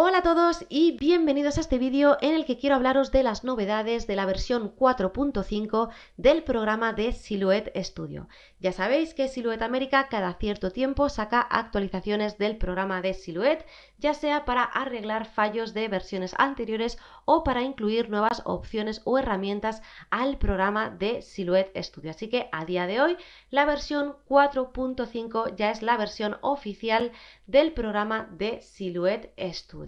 Hola a todos y bienvenidos a este vídeo en el que quiero hablaros de las novedades de la versión 4.5 del programa de Silhouette Studio. Ya sabéis que Silhouette América cada cierto tiempo saca actualizaciones del programa de Silhouette, ya sea para arreglar fallos de versiones anteriores o para incluir nuevas opciones o herramientas al programa de Silhouette Studio. Así que a día de hoy la versión 4.5 ya es la versión oficial del programa de Silhouette Studio.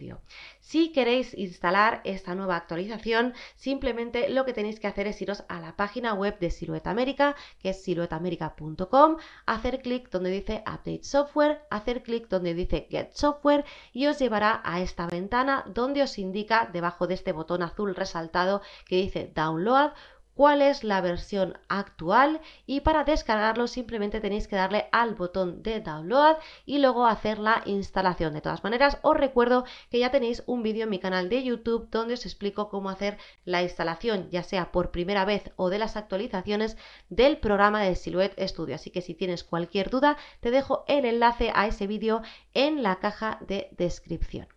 Si queréis instalar esta nueva actualización, simplemente lo que tenéis que hacer es iros a la página web de Silueta América, que es siluetamerica.com, hacer clic donde dice Update Software, hacer clic donde dice Get Software y os llevará a esta ventana donde os indica debajo de este botón azul resaltado que dice Download cuál es la versión actual y para descargarlo simplemente tenéis que darle al botón de download y luego hacer la instalación. De todas maneras, os recuerdo que ya tenéis un vídeo en mi canal de YouTube donde os explico cómo hacer la instalación, ya sea por primera vez o de las actualizaciones del programa de Silhouette Studio. Así que si tienes cualquier duda, te dejo el enlace a ese vídeo en la caja de descripción.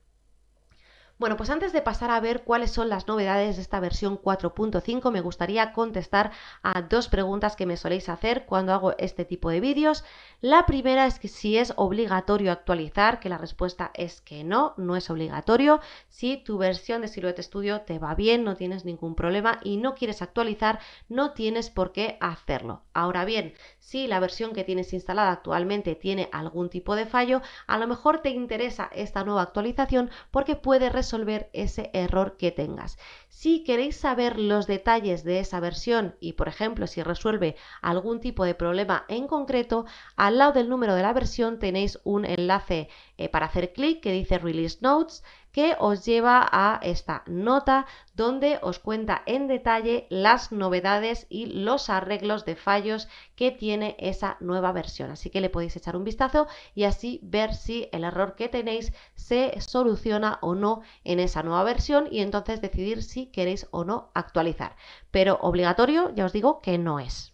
Bueno, pues antes de pasar a ver cuáles son las novedades de esta versión 4.5, me gustaría contestar a dos preguntas que me soléis hacer cuando hago este tipo de vídeos. La primera es que si es obligatorio actualizar, que la respuesta es que no, no es obligatorio. Si tu versión de Silhouette Studio te va bien, no tienes ningún problema y no quieres actualizar, no tienes por qué hacerlo. Ahora bien, si la versión que tienes instalada actualmente tiene algún tipo de fallo, a lo mejor te interesa esta nueva actualización porque puede resolver ese error que tengas. Si queréis saber los detalles de esa versión y, por ejemplo, si resuelve algún tipo de problema en concreto, al lado del número de la versión tenéis un enlace eh, para hacer clic que dice Release Notes que os lleva a esta nota donde os cuenta en detalle las novedades y los arreglos de fallos que tiene esa nueva versión. Así que le podéis echar un vistazo y así ver si el error que tenéis se soluciona o no en esa nueva versión y entonces decidir si queréis o no actualizar. Pero obligatorio, ya os digo que no es.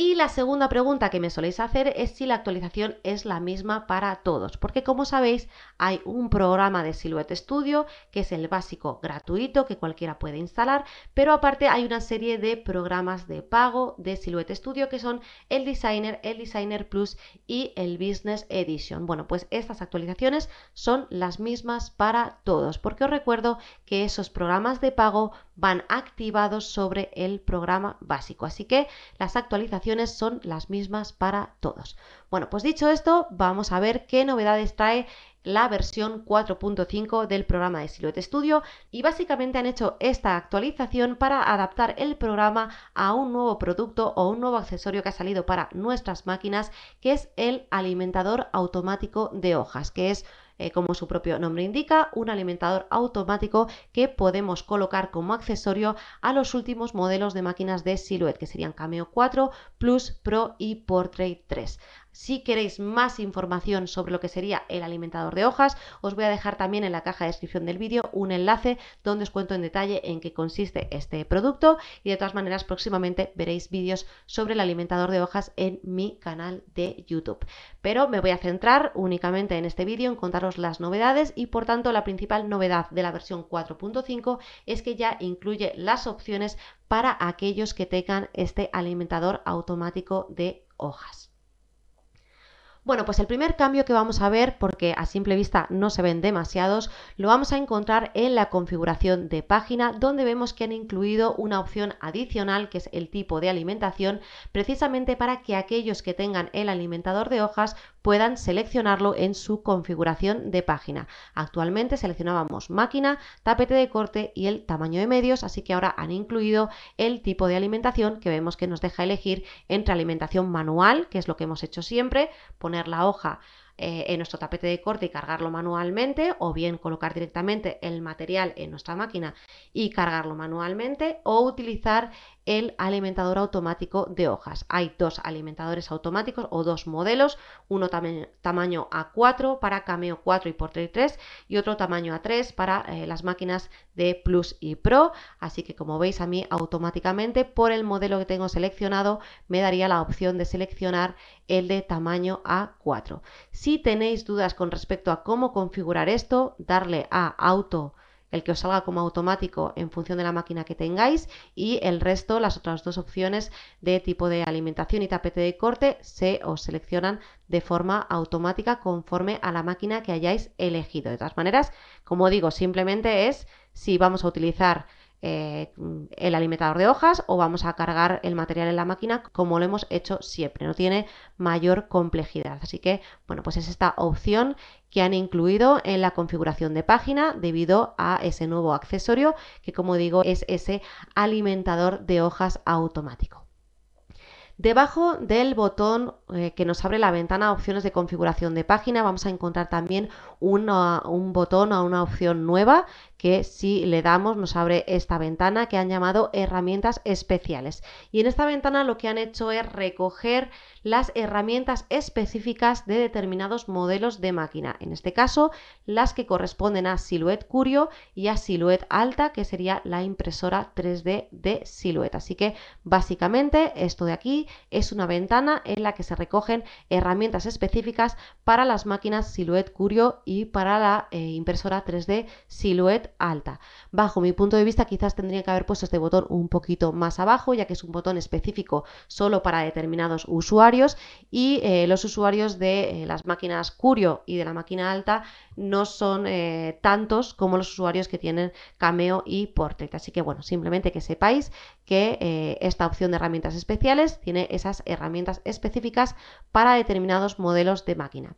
Y la segunda pregunta que me soléis hacer es si la actualización es la misma para todos, porque como sabéis hay un programa de Silhouette Studio que es el básico gratuito que cualquiera puede instalar, pero aparte hay una serie de programas de pago de Silhouette Studio que son el Designer, el Designer Plus y el Business Edition. Bueno, pues estas actualizaciones son las mismas para todos, porque os recuerdo que esos programas de pago van activados sobre el programa básico. Así que las actualizaciones son las mismas para todos. Bueno, pues dicho esto, vamos a ver qué novedades trae la versión 4.5 del programa de Silhouette Studio y básicamente han hecho esta actualización para adaptar el programa a un nuevo producto o un nuevo accesorio que ha salido para nuestras máquinas que es el alimentador automático de hojas que es eh, como su propio nombre indica, un alimentador automático que podemos colocar como accesorio a los últimos modelos de máquinas de Silhouette, que serían Cameo 4, Plus, Pro y Portrait 3. Si queréis más información sobre lo que sería el alimentador de hojas, os voy a dejar también en la caja de descripción del vídeo un enlace donde os cuento en detalle en qué consiste este producto y de todas maneras próximamente veréis vídeos sobre el alimentador de hojas en mi canal de YouTube. Pero me voy a centrar únicamente en este vídeo en contaros las novedades y por tanto la principal novedad de la versión 4.5 es que ya incluye las opciones para aquellos que tengan este alimentador automático de hojas. Bueno, pues el primer cambio que vamos a ver, porque a simple vista no se ven demasiados, lo vamos a encontrar en la configuración de página, donde vemos que han incluido una opción adicional, que es el tipo de alimentación, precisamente para que aquellos que tengan el alimentador de hojas puedan seleccionarlo en su configuración de página. Actualmente seleccionábamos máquina, tapete de corte y el tamaño de medios, así que ahora han incluido el tipo de alimentación que vemos que nos deja elegir entre alimentación manual, que es lo que hemos hecho siempre, poner la hoja eh, en nuestro tapete de corte y cargarlo manualmente, o bien colocar directamente el material en nuestra máquina y cargarlo manualmente, o utilizar el alimentador automático de hojas. Hay dos alimentadores automáticos o dos modelos, uno tamaño A4 para Cameo 4 y Portrait 3 y otro tamaño A3 para eh, las máquinas de Plus y Pro. Así que como veis a mí automáticamente por el modelo que tengo seleccionado me daría la opción de seleccionar el de tamaño A4. Si tenéis dudas con respecto a cómo configurar esto, darle a auto el que os salga como automático en función de la máquina que tengáis y el resto, las otras dos opciones de tipo de alimentación y tapete de corte se os seleccionan de forma automática conforme a la máquina que hayáis elegido. De todas maneras, como digo, simplemente es si vamos a utilizar eh, el alimentador de hojas o vamos a cargar el material en la máquina como lo hemos hecho siempre. No tiene mayor complejidad. Así que, bueno, pues es esta opción que han incluido en la configuración de página debido a ese nuevo accesorio que, como digo, es ese alimentador de hojas automático. Debajo del botón eh, que nos abre la ventana opciones de configuración de página vamos a encontrar también un botón o una opción nueva que si le damos nos abre esta ventana que han llamado herramientas especiales. Y en esta ventana lo que han hecho es recoger las herramientas específicas de determinados modelos de máquina. En este caso, las que corresponden a Silhouette Curio y a Silhouette Alta, que sería la impresora 3D de Silhouette. Así que básicamente esto de aquí es una ventana en la que se recogen herramientas específicas para las máquinas Silhouette Curio y para la eh, impresora 3D Silhouette alta. Bajo mi punto de vista quizás tendría que haber puesto este botón un poquito más abajo, ya que es un botón específico solo para determinados usuarios y eh, los usuarios de eh, las máquinas Curio y de la máquina alta no son eh, tantos como los usuarios que tienen Cameo y Portrait. Así que bueno, simplemente que sepáis que esta opción de herramientas especiales tiene esas herramientas específicas para determinados modelos de máquina.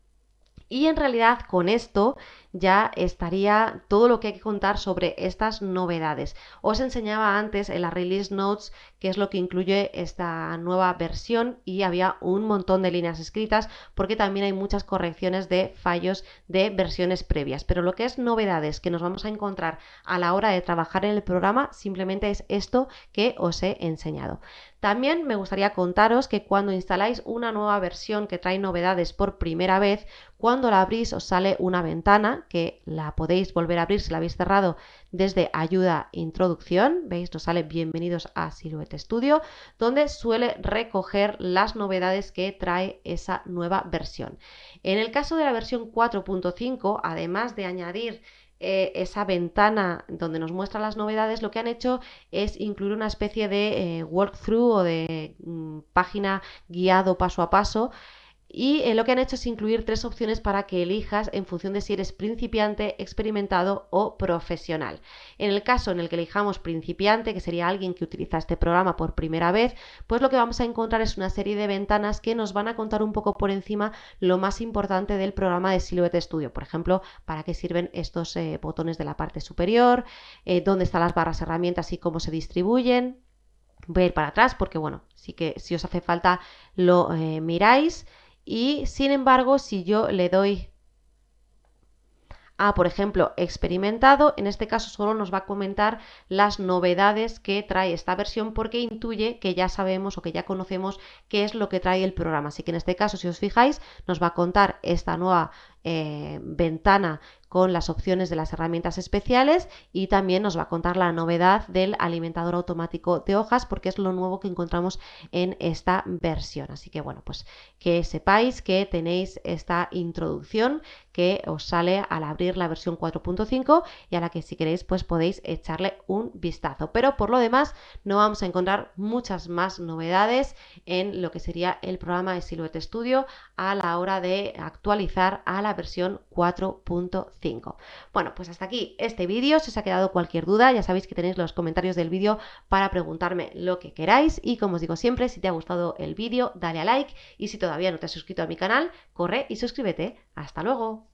Y en realidad con esto ya estaría todo lo que hay que contar sobre estas novedades. Os enseñaba antes en la release notes qué es lo que incluye esta nueva versión y había un montón de líneas escritas porque también hay muchas correcciones de fallos de versiones previas. Pero lo que es novedades que nos vamos a encontrar a la hora de trabajar en el programa simplemente es esto que os he enseñado. También me gustaría contaros que cuando instaláis una nueva versión que trae novedades por primera vez, cuando la abrís os sale una ventana que la podéis volver a abrir si la habéis cerrado desde ayuda introducción, veis, nos sale bienvenidos a Silhouette Studio, donde suele recoger las novedades que trae esa nueva versión. En el caso de la versión 4.5, además de añadir eh, esa ventana donde nos muestra las novedades, lo que han hecho es incluir una especie de eh, walkthrough o de mm, página guiado paso a paso y eh, lo que han hecho es incluir tres opciones para que elijas en función de si eres principiante, experimentado o profesional. En el caso en el que elijamos principiante, que sería alguien que utiliza este programa por primera vez, pues lo que vamos a encontrar es una serie de ventanas que nos van a contar un poco por encima lo más importante del programa de Silhouette Studio. Por ejemplo, para qué sirven estos eh, botones de la parte superior, eh, dónde están las barras herramientas y cómo se distribuyen. Voy a ir para atrás porque, bueno, sí que si os hace falta lo miráis. Y sin embargo, si yo le doy a, por ejemplo, experimentado, en este caso solo nos va a comentar las novedades que trae esta versión porque intuye que ya sabemos o que ya conocemos qué es lo que trae el programa. Así que en este caso, si os fijáis, nos va a contar esta nueva eh, ventana con las opciones de las herramientas especiales y también nos va a contar la novedad del alimentador automático de hojas porque es lo nuevo que encontramos en esta versión. Así que bueno, pues que sepáis que tenéis esta introducción que os sale al abrir la versión 4.5 y a la que si queréis pues podéis echarle un vistazo. Pero por lo demás no vamos a encontrar muchas más novedades en lo que sería el programa de Silhouette Studio a la hora de actualizar a la versión 4.5. Bueno, pues hasta aquí este vídeo. Si os ha quedado cualquier duda, ya sabéis que tenéis los comentarios del vídeo para preguntarme lo que queráis. Y como os digo siempre, si te ha gustado el vídeo, dale a like. Y si todavía no te has suscrito a mi canal, corre y suscríbete. ¡Hasta luego!